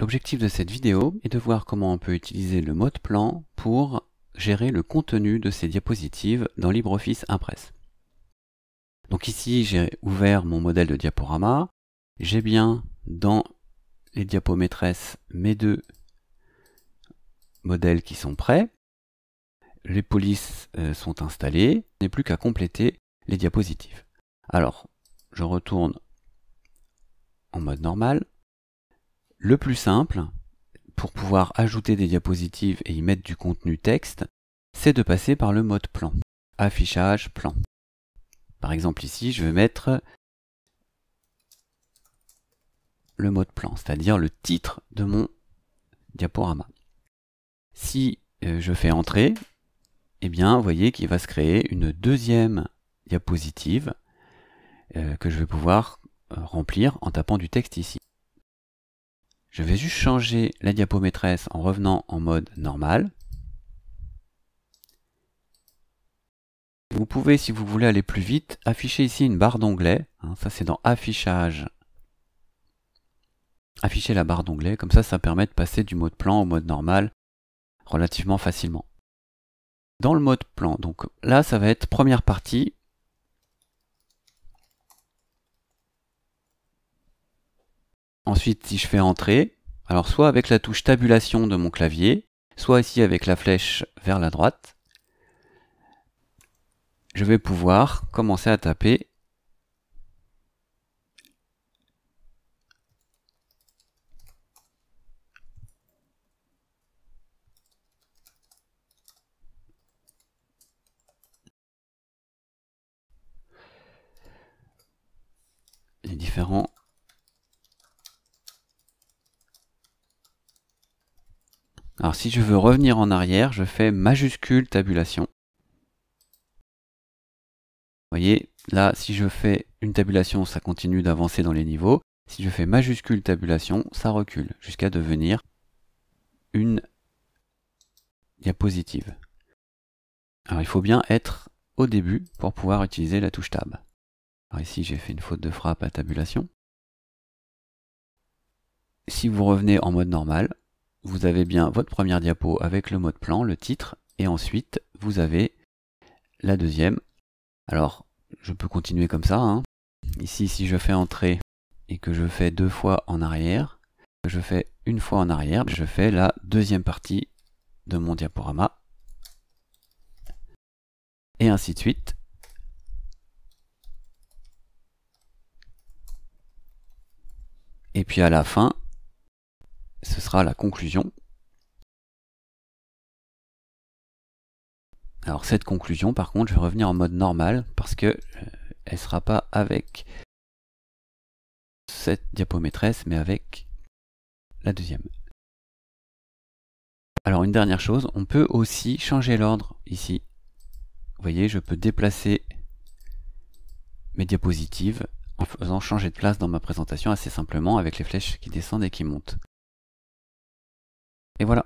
L'objectif de cette vidéo est de voir comment on peut utiliser le mode plan pour gérer le contenu de ces diapositives dans LibreOffice Impress. Donc ici, j'ai ouvert mon modèle de diaporama. J'ai bien dans les diapos maîtresses mes deux modèles qui sont prêts. Les polices euh, sont installées. Il n'est plus qu'à compléter les diapositives. Alors, je retourne en mode normal. Le plus simple, pour pouvoir ajouter des diapositives et y mettre du contenu texte, c'est de passer par le mode plan. Affichage, plan. Par exemple ici, je vais mettre le mode plan, c'est-à-dire le titre de mon diaporama. Si euh, je fais entrer, eh bien, vous voyez qu'il va se créer une deuxième diapositive euh, que je vais pouvoir euh, remplir en tapant du texte ici. Je vais juste changer la maîtresse en revenant en mode normal. Vous pouvez, si vous voulez aller plus vite, afficher ici une barre d'onglet. Hein, ça, c'est dans Affichage. Afficher la barre d'onglet. Comme ça, ça permet de passer du mode plan au mode normal relativement facilement. Dans le mode plan, donc là, ça va être première partie. Ensuite, si je fais entrer, alors soit avec la touche tabulation de mon clavier, soit ici avec la flèche vers la droite, je vais pouvoir commencer à taper les différents Alors si je veux revenir en arrière, je fais majuscule tabulation. Vous voyez, là, si je fais une tabulation, ça continue d'avancer dans les niveaux. Si je fais majuscule tabulation, ça recule jusqu'à devenir une diapositive. Alors il faut bien être au début pour pouvoir utiliser la touche Tab. Alors ici j'ai fait une faute de frappe à tabulation. Si vous revenez en mode normal, vous avez bien votre première diapo avec le mode plan, le titre, et ensuite vous avez la deuxième. Alors, je peux continuer comme ça. Hein. Ici, si je fais entrer et que je fais deux fois en arrière, que je fais une fois en arrière, je fais la deuxième partie de mon diaporama. Et ainsi de suite. Et puis à la fin, ce sera la conclusion. Alors cette conclusion, par contre, je vais revenir en mode normal parce que euh, elle sera pas avec cette maîtresse, mais avec la deuxième. Alors une dernière chose, on peut aussi changer l'ordre ici. Vous voyez, je peux déplacer mes diapositives en faisant changer de place dans ma présentation assez simplement avec les flèches qui descendent et qui montent. Et voilà.